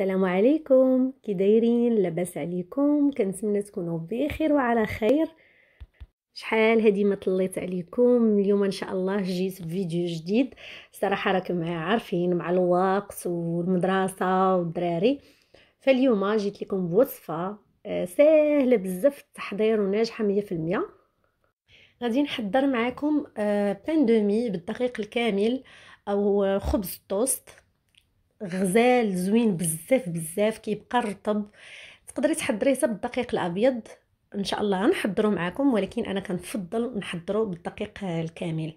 السلام عليكم كي دايرين لاباس عليكم كنتمنى تكونوا بخير وعلى خير شحال هادي ما طليت عليكم اليوم ان شاء الله جيت بفيديو جديد صراحه راكم عارفين مع الوقت والمدرسه والدراري فاليوم جيت لكم بوصفه آه، سهله بزاف التحضير وناجحه 100% غادي نحضر معكم باندومي آه، بالدقيق الكامل او خبز توست غزال زوين بزاف بزاف كيبقى رطب تقدري تحضريه حتى بالدقيق الابيض ان شاء الله غنحضرو معكم ولكن انا كنفضل نحضرو بالدقيق الكامل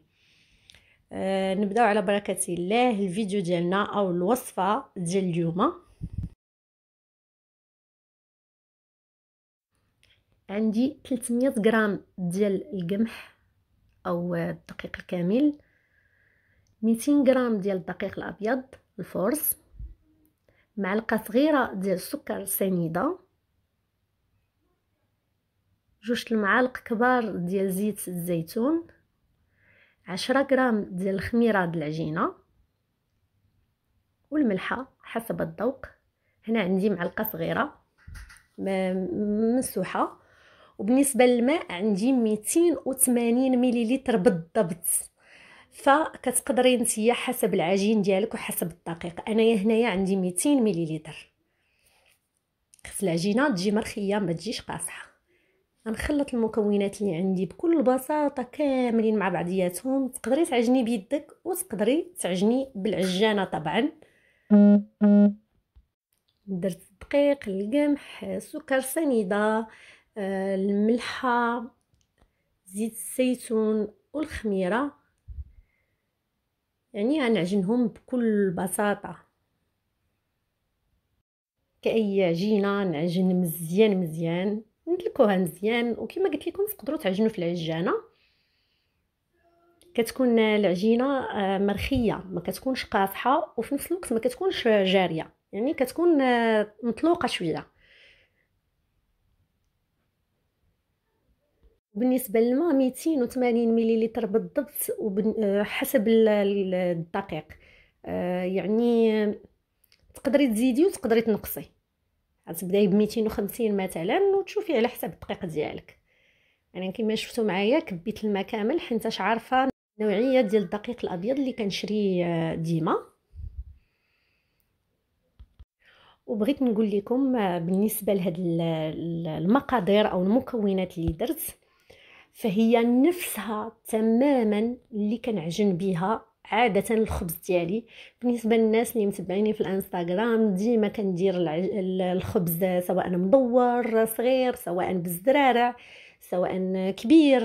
أه نبداو على بركه الله الفيديو ديالنا او الوصفه ديال اليوم عندي 300 غرام ديال القمح او الدقيق الكامل 200 غرام ديال الدقيق الابيض الفرز معلقه صغيره ديال السكر سنيده جوج المعالق كبار ديال زيت الزيتون عشرة غرام ديال الخميره ديال العجينه والملحه حسب الذوق هنا عندي معلقه صغيره مسوحه وبالنسبه للماء عندي 280 مليلتر بالضبط فكتقدري نتيا حسب العجين ديالك وحسب الدقيق انايا هنايا عندي 200 مليلتر خص العجينه تجي مرخيه ما تجيش قاصحه غنخلط المكونات اللي عندي بكل بساطه كاملين مع بعضياتهم تقدري تعجني بيدك وتقدري تعجني بالعجانه طبعا درت الدقيق القمح سكر سنيده آه، الملحه زيت الزيتون والخميره يعني غنعجنهم بكل بساطه كاي عجينه نعجن مزيان مزيان ندلكوها مزيان وكما قلت لكم تقدروا تعجنوا في العجانه كتكون العجينه آه، مرخيه ما كتكونش قاصحه وفي نفس الوقت ما كتكونش جاريه يعني كتكون آه، مطلوقه شويه بالنسبه للماء 280 مليلتر بالضبط آه، حسب الدقيق آه، يعني تقدري تزيدي وتقدري تنقصي غتبداي ب 250 مثلا وتشوفي على حسب الدقيق ديالك يعني كما شفتوا معايا كبيت الماء كامل حيت عارفه نوعيه ديال الدقيق الابيض اللي كنشري آه، ديما وبغيت نقول لكم بالنسبه لهاد المقادير او المكونات اللي درت فهي نفسها تماما اللي كنعجن بها عادة الخبز ديالي بالنسبة للناس اللي متبعيني في الانستغرام ديما كندير الخبز سواء مدور صغير سواء بالزرارع سواء كبير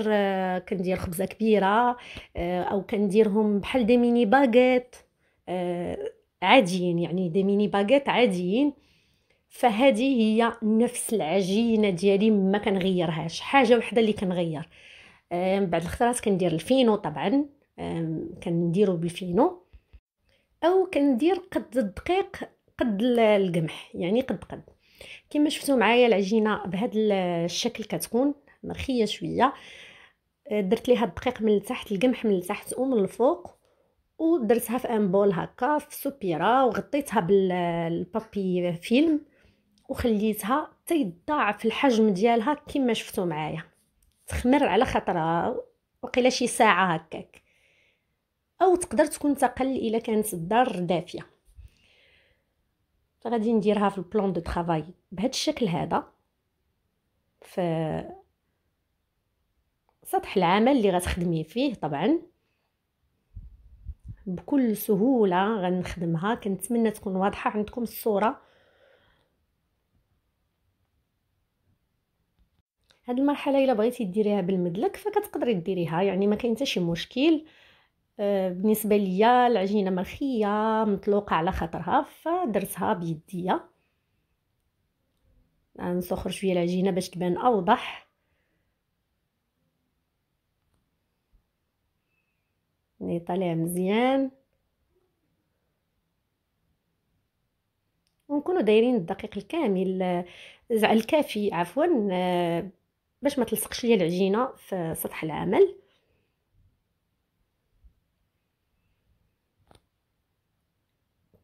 كندير خبزة كبيرة آه، او كنديرهم بحال دي ميني باغيت آه، عاديين يعني دي ميني باغيت عاديين فهذه هي نفس العجينه ديالي ما كنغيرهاش حاجه وحده اللي كنغير من بعد الخضرات كندير الفينو طبعا كنديرو بالفينو او كندير قد الدقيق قد القمح يعني قد قد كما شفتوا معايا العجينه بهذا الشكل كتكون مرخيه شويه آه، درت ليها الدقيق من التحت القمح من التحت ومن الفوق ودرتها في ان بول هكا في سوبيرا وغطيتها بالبابي فيلم وخليتها تضاعف الحجم ديالها كما شفتوا معايا تخمر على خطرة وقيلا شي ساعه هكاك او تقدر تكون تقل الا كانت الدار دافيه غادي نديرها في البلان دو طرافاي بهذا الشكل هذا ف سطح العمل اللي غتخدمي فيه طبعا بكل سهوله غنخدمها كنتمنى تكون واضحه عندكم الصوره هاد المرحله الا بغيتي ديريها بالمدلك فكتقدري ديريها يعني ما كاين حتى شي مشكل آه، بالنسبه ليا العجينه مرخيه مطلوقه على خاطرها فدرتها بيديا نسخر شويه العجينه باش تبان اوضح اللي طالع مزيان ونكونوا دايرين الدقيق الكامل آه، الكافي عفوا آه، باش ما تلصقش ليا العجينه في سطح العمل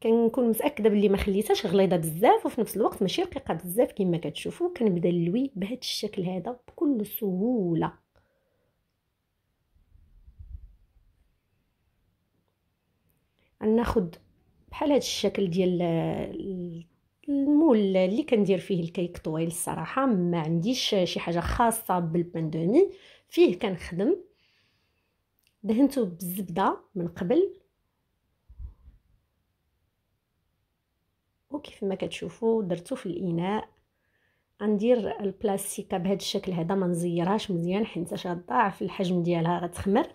كنكون متاكده باللي ما خليتهاش غليظه بزاف وفي نفس الوقت ماشي رقيقه بزاف كما كتشوفوا كنبدا نلوي بهذا الشكل هذا بكل سهوله ناخذ بحال هذا الشكل ديال المول اللي كندير فيه الكيك طويل الصراحه ما عنديش شي حاجه خاصه بالباندومي فيه كنخدم دهنته بالزبده من قبل وكيف ما كتشوفوا درتو في الاناء غندير البلاستيكه بهذا الشكل هذا ما نزيرهاش مزيان حيت في الحجم ديالها غتخمر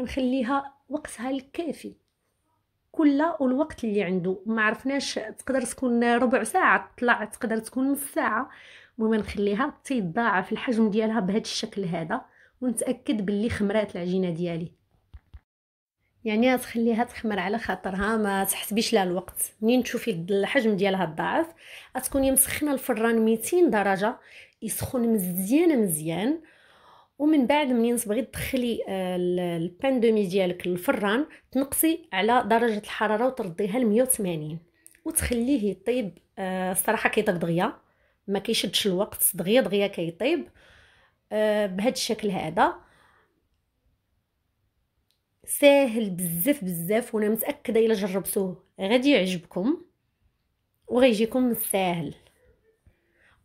غنخليها وقتها الكافي كل الوقت اللي عنده ما عرفناش تقدر تكون ربع ساعه تطلع تقدر تكون نص ساعه المهم نخليها تضاعف الحجم ديالها بهذا الشكل هذا ونتاكد باللي خمرات العجينه ديالي يعني تخليها تخمر على خاطرها ما تحسبيش لها الوقت منين تشوفي الحجم ديالها ضاعف تكوني مسخنه الفران 200 درجه يسخن مزيان مزيان ومن بعد منين صبغي تدخلي آه، البان مي ديالك للفران تنقصي على درجه الحراره وترديها ل 180 وتخليه يطيب آه، الصراحه كيطيب دغيا ما كيشدش الوقت دغيا دغيا كيطيب آه، بهذا الشكل هذا ساهل بزاف بزاف وانا متاكده الا جربتوه غادي يعجبكم وغيجيكم ساهل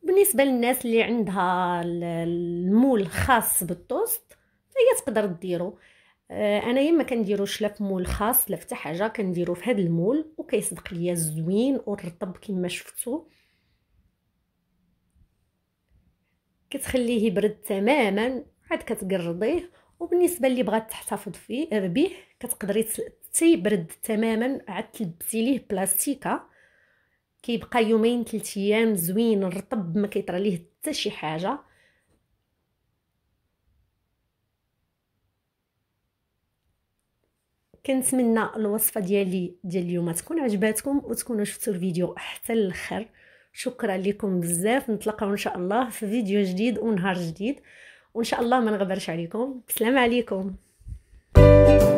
بالنسبه للناس اللي عندها المول الخاص بالطوست فهي تقدر ديرو آه، انا يما كنديروش لا في مول خاص لا في حاجه كنديرو في هذا المول وكيصدق ليا زوين ورطب كما شفتو كتخليه يبرد تماما عاد كتقرضيه وبالنسبه اللي بغات تحتفظ فيه به آه، كتقدري تيبرد تماما عاد تلبسي ليه بلاستيكه كيبقى يومين ثلاث ايام زوين رطب ما كيطرى ليه حتى شي حاجه كنتمنى الوصفه ديالي ديال اليوم تكون عجباتكم وتكونوا شفتوا الفيديو حتى الاخر شكرا لكم بزاف نتلاقاو ان شاء الله في فيديو جديد ونهار جديد وان شاء الله ما نغبرش عليكم بسلام عليكم